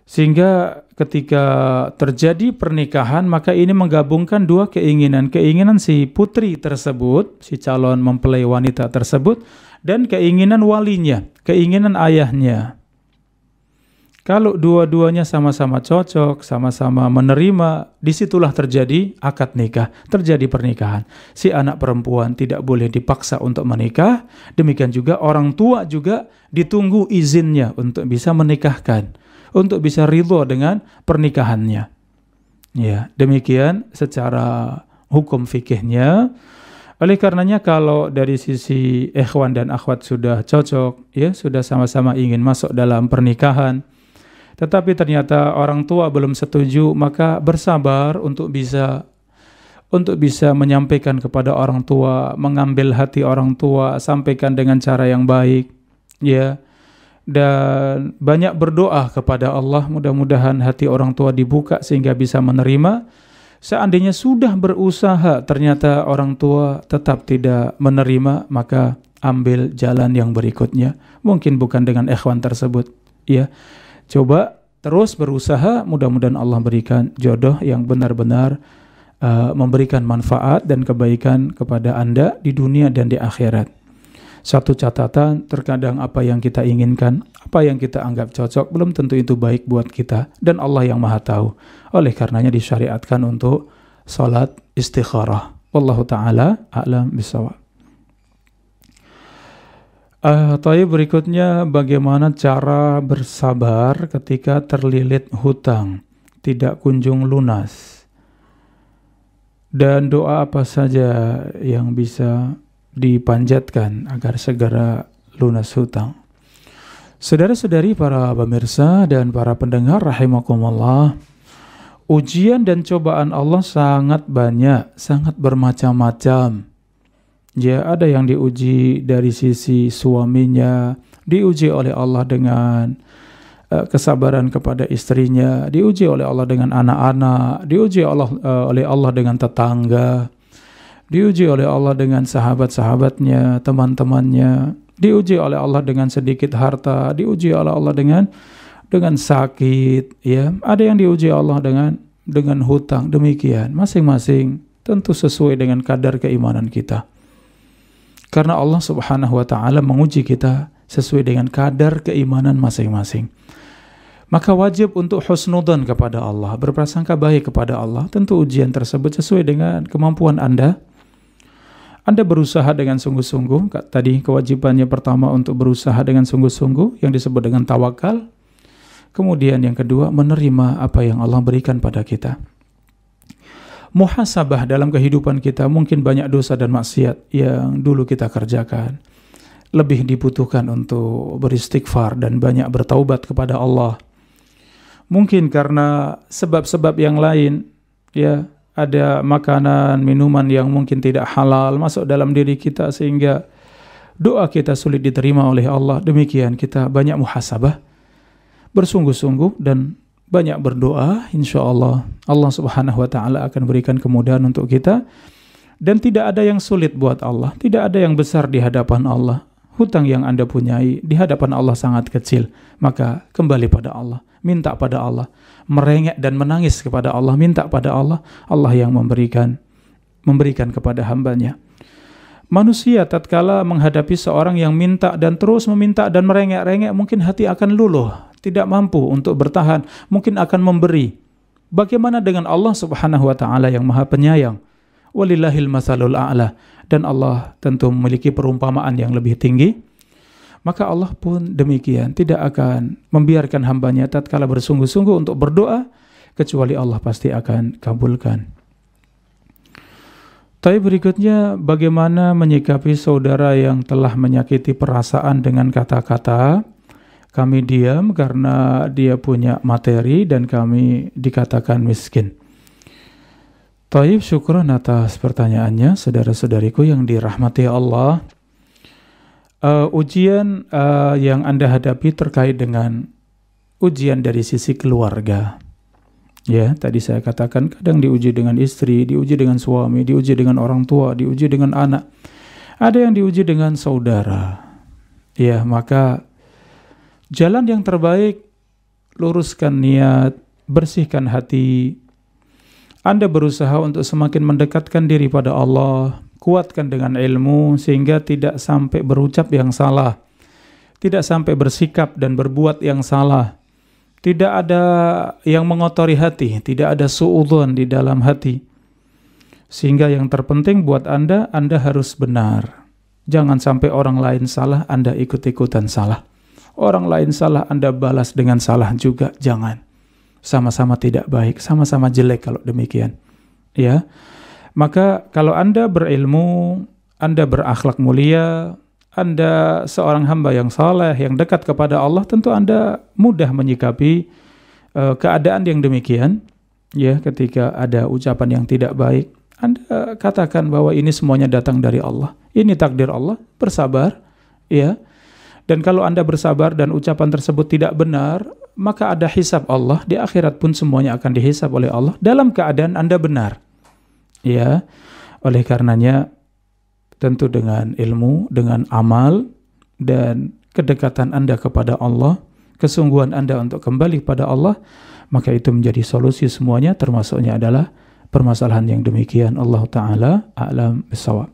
Sehingga ketika terjadi pernikahan maka ini menggabungkan dua keinginan, keinginan si putri tersebut, si calon mempelai wanita tersebut dan keinginan walinya, keinginan ayahnya. Kalau dua-duanya sama-sama cocok, sama-sama menerima, disitulah terjadi akad nikah, terjadi pernikahan. Si anak perempuan tidak boleh dipaksa untuk menikah, demikian juga orang tua juga ditunggu izinnya untuk bisa menikahkan, untuk bisa ridho dengan pernikahannya. Ya, demikian secara hukum fikihnya. Oleh karenanya kalau dari sisi ikhwan dan akhwat sudah cocok, ya sudah sama-sama ingin masuk dalam pernikahan, tetapi ternyata orang tua belum setuju, maka bersabar untuk bisa untuk bisa menyampaikan kepada orang tua, mengambil hati orang tua, sampaikan dengan cara yang baik, ya. Dan banyak berdoa kepada Allah, mudah-mudahan hati orang tua dibuka sehingga bisa menerima. Seandainya sudah berusaha, ternyata orang tua tetap tidak menerima, maka ambil jalan yang berikutnya. Mungkin bukan dengan ikhwan tersebut, ya. Coba terus berusaha, mudah-mudahan Allah berikan jodoh yang benar-benar uh, memberikan manfaat dan kebaikan kepada Anda di dunia dan di akhirat. Satu catatan, terkadang apa yang kita inginkan, apa yang kita anggap cocok, belum tentu itu baik buat kita, dan Allah yang Maha Tahu. Oleh karenanya, disyariatkan untuk salat istikharah. Wallahu ta'ala a'lam bisawab. Uh, tapi berikutnya bagaimana cara bersabar ketika terlilit hutang tidak kunjung lunas dan doa apa saja yang bisa dipanjatkan agar segera lunas hutang. Saudara-saudari para pemirsa dan para pendengar rahimakumullah, ujian dan cobaan Allah sangat banyak, sangat bermacam-macam. Ya, ada yang diuji dari sisi suaminya, diuji oleh Allah dengan uh, kesabaran kepada istrinya, diuji oleh Allah dengan anak-anak, diuji Allah uh, oleh Allah dengan tetangga, diuji oleh Allah dengan sahabat-sahabatnya, teman-temannya, diuji oleh Allah dengan sedikit harta, diuji oleh Allah dengan dengan sakit, ya. Ada yang diuji Allah dengan dengan hutang, demikian masing-masing tentu sesuai dengan kadar keimanan kita. Karena Allah Subhanahu wa taala menguji kita sesuai dengan kadar keimanan masing-masing. Maka wajib untuk husnudan kepada Allah, berprasangka baik kepada Allah. Tentu ujian tersebut sesuai dengan kemampuan Anda. Anda berusaha dengan sungguh-sungguh. Tadi kewajibannya pertama untuk berusaha dengan sungguh-sungguh yang disebut dengan tawakal. Kemudian yang kedua menerima apa yang Allah berikan pada kita muhasabah dalam kehidupan kita mungkin banyak dosa dan maksiat yang dulu kita kerjakan lebih dibutuhkan untuk beristighfar dan banyak bertaubat kepada Allah mungkin karena sebab-sebab yang lain ya ada makanan minuman yang mungkin tidak halal masuk dalam diri kita sehingga doa kita sulit diterima oleh Allah demikian kita banyak muhasabah bersungguh-sungguh dan banyak berdoa, insya Allah Allah Subhanahu Wa Taala akan berikan kemudahan untuk kita dan tidak ada yang sulit buat Allah, tidak ada yang besar di hadapan Allah. Hutang yang anda punyai di hadapan Allah sangat kecil, maka kembali pada Allah, minta pada Allah, merengek dan menangis kepada Allah, minta pada Allah, Allah yang memberikan, memberikan kepada hambanya. Manusia tatkala menghadapi seorang yang minta dan terus meminta dan merengek-rengek mungkin hati akan luluh tidak mampu untuk bertahan, mungkin akan memberi. Bagaimana dengan Allah Subhanahu wa taala yang Maha Penyayang? Walillahil masalul a'la dan Allah tentu memiliki perumpamaan yang lebih tinggi. Maka Allah pun demikian tidak akan membiarkan hambanya tatkala bersungguh-sungguh untuk berdoa kecuali Allah pasti akan kabulkan. Tapi berikutnya bagaimana menyikapi saudara yang telah menyakiti perasaan dengan kata-kata kami diam karena dia punya materi dan kami dikatakan miskin. Taib syukron atas pertanyaannya, saudara-saudariku yang dirahmati Allah. Uh, ujian uh, yang Anda hadapi terkait dengan ujian dari sisi keluarga. Ya, tadi saya katakan kadang diuji dengan istri, diuji dengan suami, diuji dengan orang tua, diuji dengan anak. Ada yang diuji dengan saudara. Ya, maka Jalan yang terbaik, luruskan niat, bersihkan hati. Anda berusaha untuk semakin mendekatkan diri pada Allah, kuatkan dengan ilmu sehingga tidak sampai berucap yang salah, tidak sampai bersikap dan berbuat yang salah. Tidak ada yang mengotori hati, tidak ada suudon di dalam hati. Sehingga yang terpenting buat Anda, Anda harus benar. Jangan sampai orang lain salah, Anda ikut-ikutan salah. Orang lain salah, Anda balas dengan salah juga. Jangan. Sama-sama tidak baik, sama-sama jelek kalau demikian. Ya. Maka kalau Anda berilmu, Anda berakhlak mulia, Anda seorang hamba yang saleh, yang dekat kepada Allah, tentu Anda mudah menyikapi uh, keadaan yang demikian. Ya, ketika ada ucapan yang tidak baik, Anda katakan bahwa ini semuanya datang dari Allah. Ini takdir Allah, bersabar, ya. Dan kalau Anda bersabar dan ucapan tersebut tidak benar, maka ada hisab Allah di akhirat pun semuanya akan dihisab oleh Allah dalam keadaan Anda benar. Ya. Oleh karenanya tentu dengan ilmu, dengan amal dan kedekatan Anda kepada Allah, kesungguhan Anda untuk kembali kepada Allah, maka itu menjadi solusi semuanya termasuknya adalah permasalahan yang demikian Allah taala alam bisawab.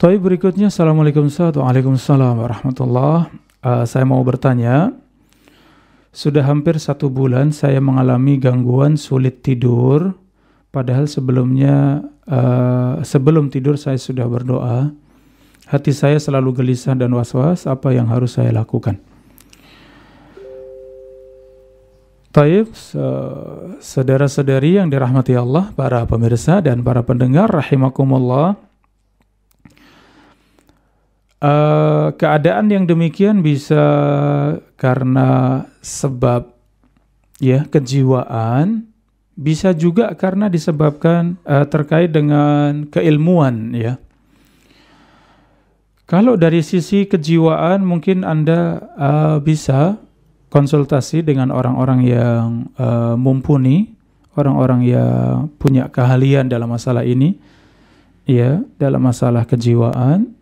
Tapi berikutnya, Assalamualaikum warahmatullahi wabarakatuh. Eh, uh, saya mau bertanya, sudah hampir satu bulan saya mengalami gangguan sulit tidur, padahal sebelumnya uh, sebelum tidur saya sudah berdoa. Hati saya selalu gelisah dan was-was. Apa yang harus saya lakukan? Taib, saudara-saudari yang dirahmati Allah, para pemirsa dan para pendengar, rahimakumullah. Uh, keadaan yang demikian bisa karena sebab ya kejiwaan, bisa juga karena disebabkan uh, terkait dengan keilmuan ya. Kalau dari sisi kejiwaan mungkin Anda uh, bisa konsultasi dengan orang-orang yang uh, mumpuni, orang-orang yang punya keahlian dalam masalah ini ya, dalam masalah kejiwaan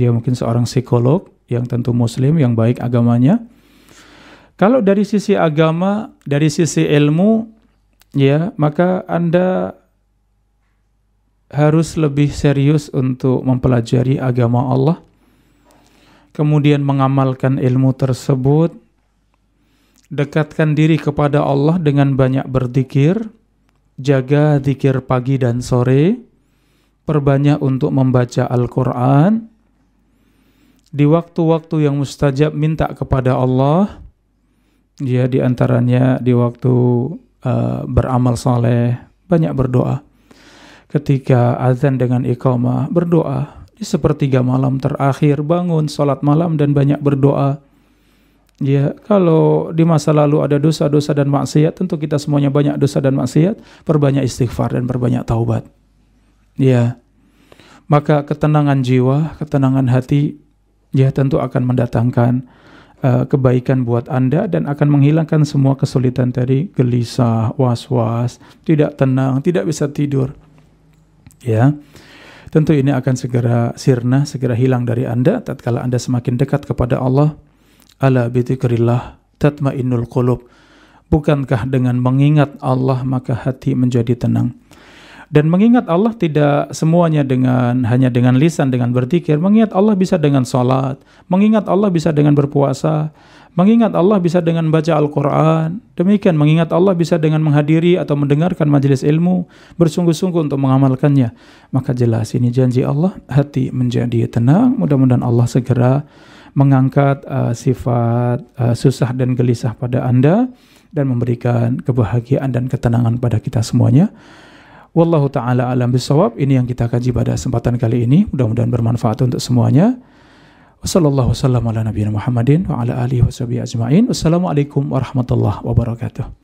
dia mungkin seorang psikolog yang tentu muslim yang baik agamanya. Kalau dari sisi agama, dari sisi ilmu, ya, maka Anda harus lebih serius untuk mempelajari agama Allah. Kemudian mengamalkan ilmu tersebut, dekatkan diri kepada Allah dengan banyak berzikir, jaga zikir pagi dan sore, perbanyak untuk membaca Al-Qur'an, di waktu-waktu yang mustajab minta kepada Allah ya di antaranya di waktu uh, beramal soleh banyak berdoa ketika azan dengan iqamah berdoa di sepertiga malam terakhir bangun sholat malam dan banyak berdoa ya kalau di masa lalu ada dosa-dosa dan maksiat tentu kita semuanya banyak dosa dan maksiat perbanyak istighfar dan perbanyak taubat ya maka ketenangan jiwa ketenangan hati ya tentu akan mendatangkan uh, kebaikan buat Anda dan akan menghilangkan semua kesulitan tadi, gelisah, was-was, tidak tenang, tidak bisa tidur. Ya. Tentu ini akan segera sirna, segera hilang dari Anda tatkala Anda semakin dekat kepada Allah. Ala bidzikrillah tatmainnul qulub. Bukankah dengan mengingat Allah maka hati menjadi tenang? Dan mengingat Allah tidak semuanya dengan hanya dengan lisan, dengan berpikir. Mengingat Allah bisa dengan sholat. Mengingat Allah bisa dengan berpuasa. Mengingat Allah bisa dengan baca Al-Quran. Demikian mengingat Allah bisa dengan menghadiri atau mendengarkan majelis ilmu. Bersungguh-sungguh untuk mengamalkannya. Maka jelas ini janji Allah. Hati menjadi tenang. Mudah-mudahan Allah segera mengangkat uh, sifat uh, susah dan gelisah pada Anda. Dan memberikan kebahagiaan dan ketenangan pada kita semuanya. Wallahu ta'ala alam bisawab. Ini yang kita kaji pada kesempatan kali ini. Mudah-mudahan bermanfaat untuk semuanya. Wassalamualaikum warahmatullahi wabarakatuh.